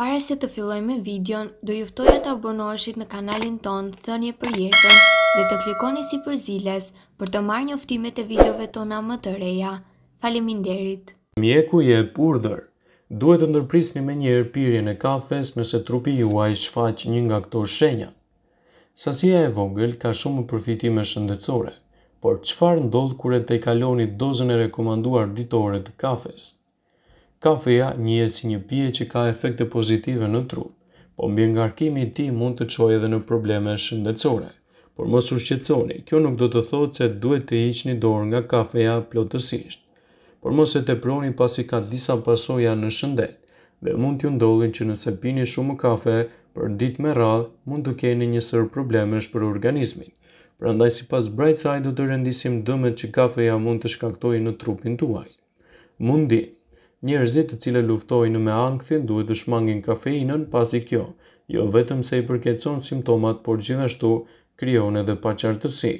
Pare se të filloj me videon, do e të abonoheshit në kanalin ton Thënje për jetën dhe të klikoni si për ziles për të marrë njoftimet e videove tona më të reja. Faleminderit. Mjeku je purdhër. Duhet të ndërprisni me një erpirje në kafes nëse trupi juaj shfaq një nga këto shenja. Sasia e vogël ka shumë përfitime shëndetsore, por qëfar ndodh kure të i kaloni dozën e rekomanduar ditore të kafes? Kafeja njëhet si një pije që ka efekte pozitive në trup, po mbi ngarkimi i tij mund të çojë edhe në probleme shëndetësore. Por mos u shqetësoni, kjo nuk do të thotë se duhet të hiqni dorë nga kafeja plotësisht. Por mos e teproni pasi ka disa pasoja në shëndet dhe mund t'ju ndodhin që nëse pini shumë kafe për ditë me radh, mund të keni një sër problemesh për organizmin. Prandaj sipas Brightside do të rendisim dëmet që kafeja mund të shkaktojë në trupin tuaj. Mundi njerëzit të cilë luftojnë me angthin duhet të shmangin kafeinën pasi kjo, jo vetëm se i përketson simptomat, por gjithashtu kryon edhe paqartësi.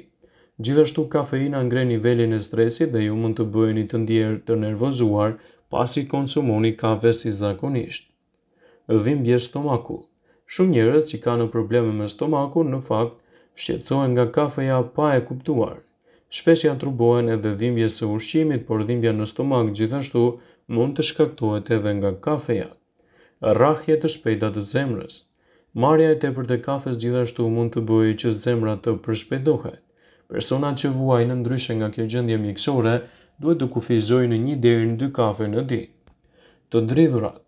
Gjithashtu kafeina ngre nivelin e stresit dhe ju mund të bëheni të ndjerë të nervozuar pasi konsumoni kafe si zakonisht. Dhimbje stomaku Shumë njerëz që kanë probleme me stomakun në fakt shqetësohen nga kafeja pa e kuptuar. Shpesh janë trubohen edhe dhimbje së ushqimit, por dhimbja në stomak gjithashtu mund të shkaktohet edhe nga kafeja, rrahje të shpejta të zemrës. Marja e tepër të kafes gjithashtu mund të bëjë që zemra të përshpejtohet. Personat që vuajnë ndryshe nga kjo gjendje mjekësore duhet të kufizojnë në një deri në dy kafe në ditë. Të dridhurat.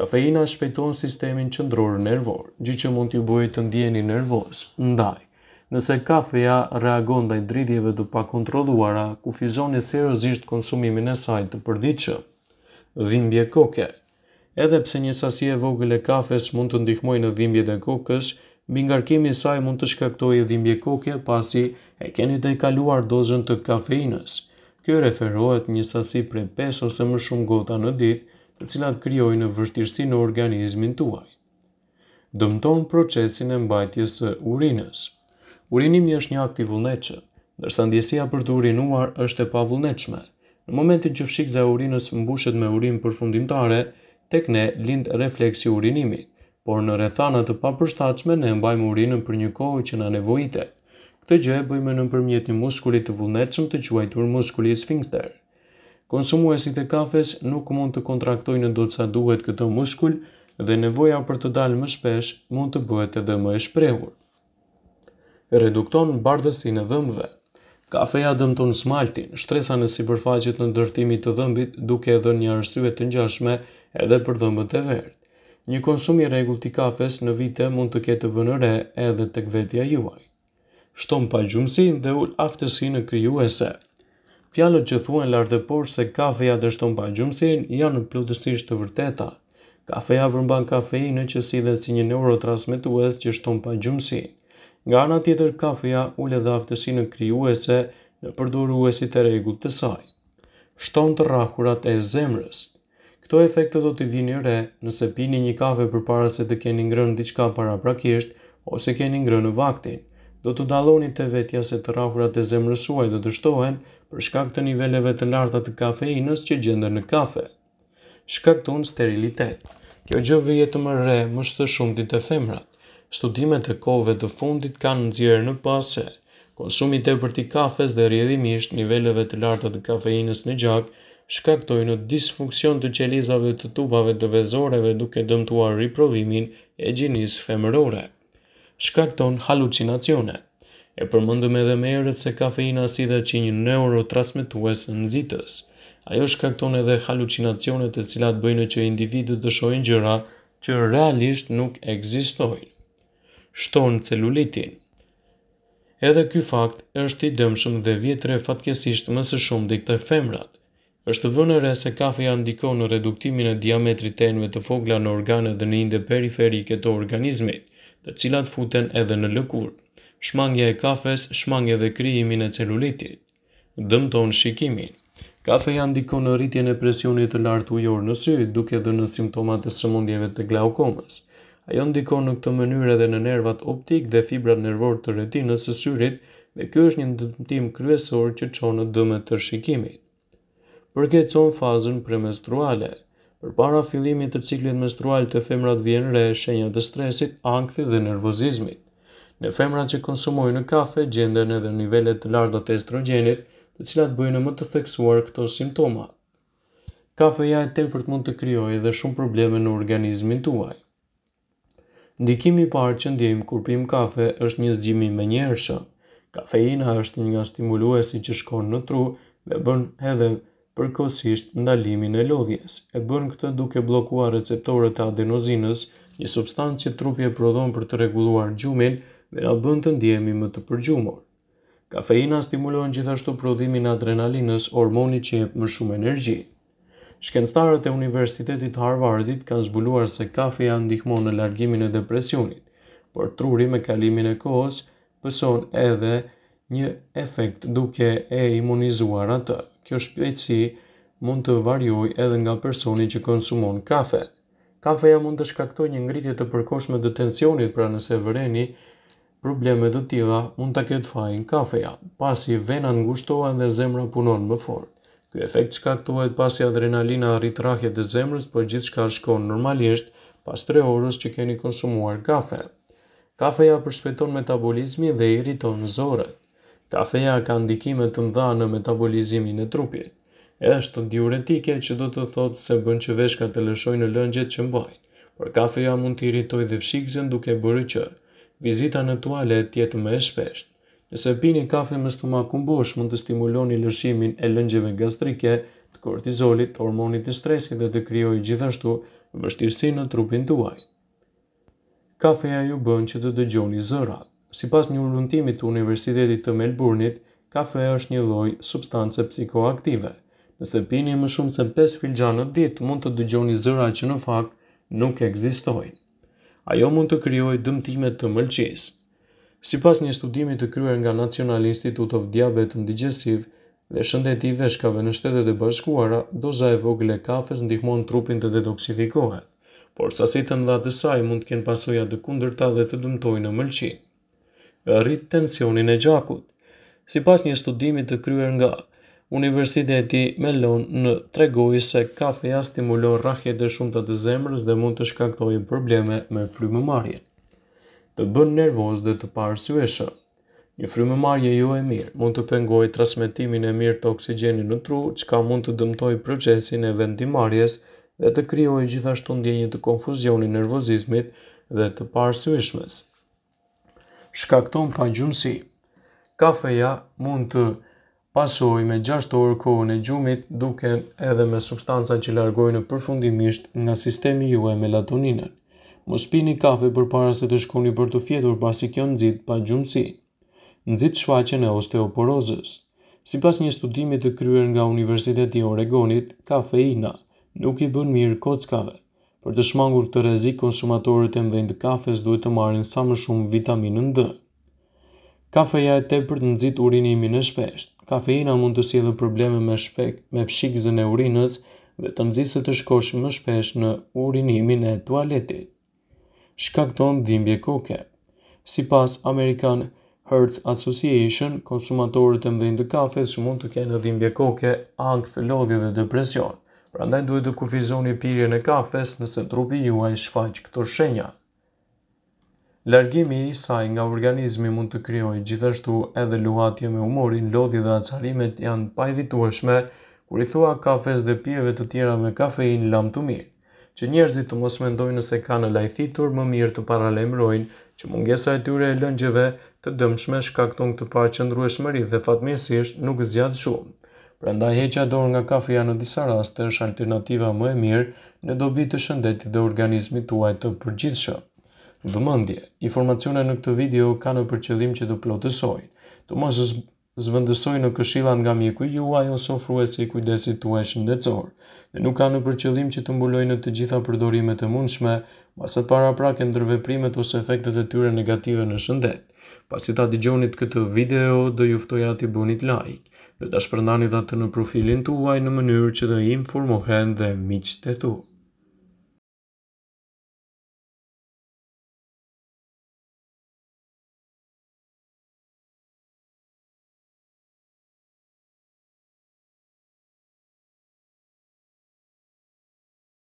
Kafeina shpejton sistemin qendror nervor, gjë që mund t'ju bëjë të ndjeni nervoz. Ndaj, nëse kafeja reagon i dridhjeve të pakontrolluara, kufizoni seriozisht konsumimin e saj të përditshëm dhimbje koke. Edhe pse një sasi e vogël e kafes mund të ndihmojë në dhimbjet e kokës, mbi saj mund të shkaktojë dhimbje koke pasi e keni të kaluar dozën të kafeinës. Kjo referohet një sasi prej 5 ose më shumë gota në ditë, të cilat krijojnë vështirësi në organizmin tuaj. Dëmton procesin e mbajtjes së urinës. Urinimi është një akt i vullnetshëm, ndërsa ndjesia për të urinuar është e pavullnetshme. Në momentin që fshikza e urinës mbushet me urinë përfundimtare, tek ne lind refleksi urinimi, por në rrethana të papërshtatshme ne mbajmë urinën për një kohë që na nevojitet. Këtë gjë e bëjmë nëpërmjet një muskuli të vullnetshëm të quajtur muskuli sfinkter. Konsumuesit e kafes nuk mund të kontraktojnë do të sa duhet këtë muskul dhe nevoja për të dalë më shpesh mund të bëhet edhe më e shprehur. Redukton bardhësinë e dhëmbëve. Kafeja dëmton smaltin, shtresa në sipërfaqet në ndërtimit të dhëmbit, duke edhe një arsye të ngjashme edhe për dhëmbët e verdh. Një konsum i rregullt i kafes në vite mund të ketë vënëre edhe tek vetja juaj. Shton pa gjumësin dhe ul aftësi në krijuese. Fjalët që thuhen por se kafeja dështon pa gjumësin janë plotësisht të vërteta. Kafeja përmban kafeinë që sillet si një neurotransmetues që shton pa gjumësin. Nga ana tjetër kafeja ule dhe dha aftësi në krijuese në përdoruesit të rregullt të saj. Shton të rrahurat e zemrës. Kto efekte do të vini re nëse pini një kafe përpara se të keni ngrënë diçka para prakisht ose keni ngrënë në Do të dalloni të vetja se të rrahurat e zemrës suaj do të shtohen për shkak të niveleve të larta të kafeinës që gjenden në kafe. Shkakton sterilitet. Kjo gjë vjen të më re më së shumti të femrat. Studimet e kove të fundit kanë nëzjerë në pase. Konsumi të për ti kafes dhe rjedhimisht niveleve të lartët të kafeinës në gjak shkaktoj në disfunksion të qelizave të tubave të vezoreve duke dëmtuar riprovimin e gjinis femërore. Shkakton halucinacione. E përmëndëm edhe me erët se kafeina si dhe që një neurotrasmetues në zitës. Ajo shkakton edhe halucinacionet e cilat bëjnë që individu të shojnë gjëra që realisht nuk egzistojnë shton celulitin. Edhe ky fakt është i dëmshëm dhe vjetre fatkesisht më së shumë këtë femrat. Është vënë re se kafeja ndikon në reduktimin e diametrit të enëve të fogla në organet dhe në inde periferike të organizmit, të cilat futen edhe në lëkur. Shmangja e kafes, shmangja dhe krijimin e celulitit. Dëmton shikimin. Kafeja ndikon në rritjen e presionit të lartë ujor në sy, duke dhe në simptomat e sëmundjeve të glaukomës ajo ndikon në këtë mënyrë edhe në nervat optik dhe fibrat nervor të retinës së syrit dhe kjo është një ndëmtim kryesor që qonë në dëm të shikimit. Përket fazën premenstruale, për para fillimit të ciklit menstrual të femrat vjen re shenjat të stresit, angthi dhe nervozizmit. Në femrat që konsumojnë në kafe, gjenden edhe nivellet të larta të estrogenit, të cilat bëjnë më të theksuar këto simptomat. Kafeja e tepërt mund të krijojë edhe shumë probleme në organizmin tuaj. Ndikimi i parë që ndjejmë kur pim kafe është një zgjimi me njerëshë. Kafeina është një nga stimuluesi që shkon në tru dhe bën edhe përkohësisht ndalimin e lodhjes. E bën këtë duke bllokuar receptorët e adenozinës, një substancë që trupi e prodhon për të rregulluar gjumin dhe na bën të ndihemi më të përgjumur. Kafeina stimulon gjithashtu prodhimin e adrenalinës, hormoni që jep më shumë energji. Shkencëtarët e Universitetit Harvardit kanë zbuluar se kafeja ndihmon në largimin e depresionit, por truri me kalimin e kohës pëson edhe një efekt duke e imunizuar atë. Kjo shpejtësi mund të varjoj edhe nga personi që konsumon kafe. Kafeja mund të shkaktoj një ngritje të përkoshme të tensionit, pra nëse vëreni, probleme të tila mund të ketë fajnë kafeja, pasi venan ngushtohen dhe zemra punon më fort. Ky efekt shkaktohet pasi adrenalina arrit rrahjet e zemrës, por gjithçka shkon normalisht pas 3 orës që keni konsumuar kafe. Kafeja përshpejton metabolizmin dhe irriton zorët. Kafeja ka ndikime të mëdha në metabolizimin e trupit. Është diuretike që do të thotë se bën që veshkat të lëshojnë lëngjet që mbajnë, por kafeja mund të irritojë dhe fshikzën duke bërë që vizita në tualet të jetë më e shpeshtë. Nëse pini kafe me stomak kumbush, mund të stimuloni lëshimin e lëngjeve gastrike, të kortizolit, hormonit të stresit dhe të krijoj gjithashtu vështirësi në trupin të uaj. Kafeja ju bën që të dëgjoni zërat. Si pas një urlëntimit të Universitetit të Melbourneit, kafeja është një loj substance psikoaktive. Nëse pini më shumë se 5 në dit, mund të dëgjoni zërat që në fakt nuk eksistojnë. Ajo mund të kryoj dëmtimet të mëlqisë. Si pas një studimi të kryer nga National Institute of Diabetes Digestive dhe shëndet i veshkave në shtetet e bashkuara, doza e vogle kafes ndihmon trupin të detoksifikohet, por sasit të mdha të saj mund të kenë pasoja të kundërta dhe të dëmtoj në mëlqin. Rrit tensionin e gjakut. Si pas një studimi të kryer nga Universiteti Melon në tregoj se kafeja stimulon rrahjet e shumë të të zemrës dhe mund të shkaktojë probleme me flymë marjen të bën nervoz dhe të parësueshë. Një frimë marje jo e mirë mund të pengoj trasmetimin e mirë të oksigenin në tru, që ka mund të dëmtoj procesin e vendimarjes dhe të kryoj gjithashtu ndjenjë të konfuzioni nervozizmit dhe të parësueshmes. Shkakton pa gjumësi Kafeja mund të pasoj me 6 orë kohën e gjumit duke edhe me substanca që largojnë përfundimisht nga sistemi juaj melatoninën mos pini kafe për para se të shkoni për të fjetur pasi kjo nëzit pa gjumësi. Nëzit shfaqen e osteoporozës. Si pas një studimi të kryer nga Universiteti i Oregonit, kafeina nuk i bën mirë kockave. Për të shmangur këtë rezik, konsumatorët e mdhejnë të kafes duhet të marrin sa më shumë vitaminën D. Kafeja e tepër të nxit urinimin e shpesht. Kafeina mund të sjellë probleme me shpek, me fshikzën e urinës dhe të nxisë të shkosh më shpesh në urinimin e tualetit shkakton dhimbje koke. Si pas American Hertz Association, konsumatorët e mdhejnë të kafes që mund të kenë dhimbje koke, angth, lodhje dhe depresion. Pra ndaj duhet të kufizoni pirje në kafes nëse trupi juaj shfaq këto shenja. Largimi i saj nga organizmi mund të kryoj gjithashtu edhe luhatje me umorin, lodhje dhe acarimet janë pajdhituashme, kur i thua kafes dhe pjeve të tjera me kafein lam të mirë që njerëzit të mos mendojnë nëse ka në lajthitur më mirë të paralemrojnë që mungesa e tyre e lëngjeve të dëmshme shkakton të pa qëndru e dhe fatmesisht nuk zjadë shumë. Pra nda heqa dorë nga kafeja në disa raste është alternativa më e mirë në dobi të shëndetit dhe organizmit të të përgjithë Vëmendje, Vëmëndje, informacione në këtë video ka në përqëllim që të plotësojnë, Të mos Zvëndësoj në këshilla nga mjeku juaj ose ofruesi i kujdesit tuaj shëndetësor. Dhe nuk ka në përqëllim që të mbuloj në të gjitha përdorimet e mundshme, masë para pra ke ndërveprimet ose efektet e tyre negative në shëndet. Pasi ta digjonit këtë video, do juftoj ati bunit like, dhe ta shpërndani dhe të në profilin tuaj në mënyrë që dhe informohen dhe miqët e tuaj.